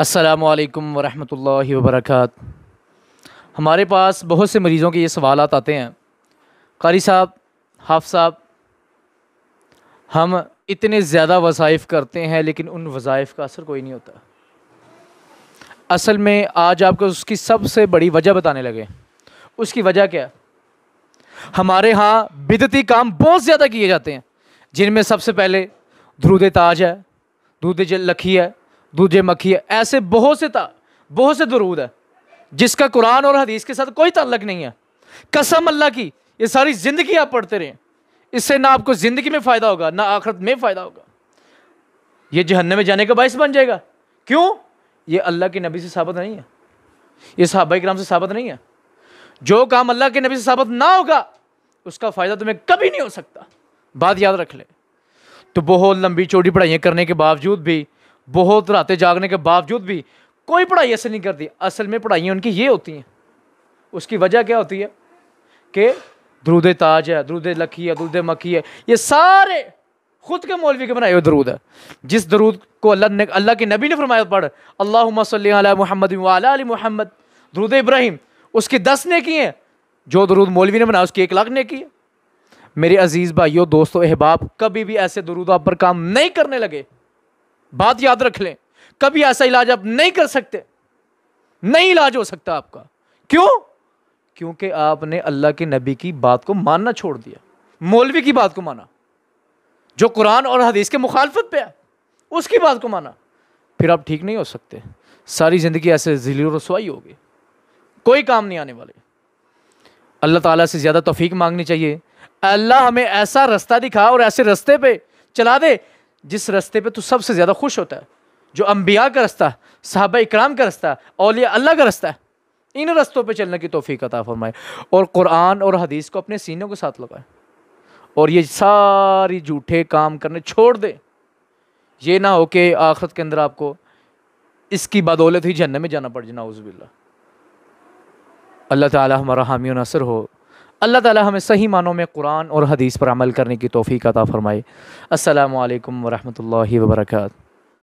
अस्सलाम वालेकुम वरहमतुल्लाहि वबरकत हमारे पास बहुत से मरीज़ों के ये सवाल आते हैं कारी साहब हाफ साहब हम इतने ज़्यादा वज़ाइफ करते हैं लेकिन उन वज़ाइफ का असर कोई नहीं होता असल में आज आपको उसकी सबसे बड़ी वजह बताने लगे उसकी वजह क्या हमारे यहाँ बिदती काम बहुत ज़्यादा किए जाते हैं जिनमें सबसे पहले द्रुद ताज है दूध लखी है दूजे मक्खी है ऐसे बहुत से बहुत से दरूद है जिसका कुरान और हदीस के साथ कोई ताल्लक नहीं है कसम अल्लाह की ये सारी ज़िंदगी आप पढ़ते रहें इससे ना आपको ज़िंदगी में फ़ायदा होगा ना आखरत में फ़ायदा होगा ये जहन्नम में जाने का बायस बन जाएगा क्यों ये अल्लाह के नबी से साबित नहीं है ये सहाबा कराम से साबित नहीं है जो काम अल्लाह के नबी से साबित ना होगा उसका फ़ायदा तुम्हें कभी नहीं हो सकता बात याद रख ले तो बहुत लंबी चौड़ी पढ़ाइयाँ करने के बावजूद भी बहुत रातें जागने के बावजूद भी कोई पढ़ाई ऐसे नहीं करती असल में पढ़ाइयाँ उनकी ये होती हैं उसकी वजह क्या होती है कि दरूद ताज है दरूद लखी है दरूद मखी है ये सारे खुद के मौलवी के बनाए हुए दरूद है जिस दरूद को अल्लाह ने अल्लाह के नबी ने फरमाया पढ़ अल्लाह सल मोहम्मद वाली मोहम्मद दरूद इब्राहिम उसकी दस ने की हैं जो दरूद मौलवी ने बनाया उसकी एक लाख ने की है मेरे अज़ीज़ भाइयों दोस्तों अहबाब कभी भी ऐसे दरूद आप पर काम नहीं करने लगे बात याद रख लें कभी ऐसा इलाज आप नहीं कर सकते नहीं इलाज हो सकता आपका क्यों क्योंकि आपने अल्लाह के नबी की बात को मानना छोड़ दिया मौलवी की बात को माना जो कुरान और हदीस के मुखालफत पे है उसकी बात को माना फिर आप ठीक नहीं हो सकते सारी ज़िंदगी ऐसे जिली रसवाई होगी कोई काम नहीं आने वाले अल्लाह ताला से ज़्यादा तोफ़ी मांगनी चाहिए अल्लाह हमें ऐसा रास्ता दिखा और ऐसे रास्ते पे चला दे जिस रस्ते पे तू सबसे ज़्यादा खुश होता है जो अम्बिया का रास्ता साहब इकराम का रास्ता अलिया अल्लाह का रास्ता इन रस्तों पे चलने की तोफ़ी अता फरमाए और कुरान और हदीस को अपने सीनों के साथ लगाए और ये सारी झूठे काम करने छोड़ दे ये ना हो कि आखरत के अंदर आपको इसकी बदौलत ही जहन्नम में जाना पड़ जाए उज़बिल्ला अल्लाह ताला हमारा हामी नसर हो अल्लाह ताला हमें सही मानों में कुरान और हदीस पर अमल करने की तोफ़ी अता फ़रमाए अल्लाम वरहमल वर्का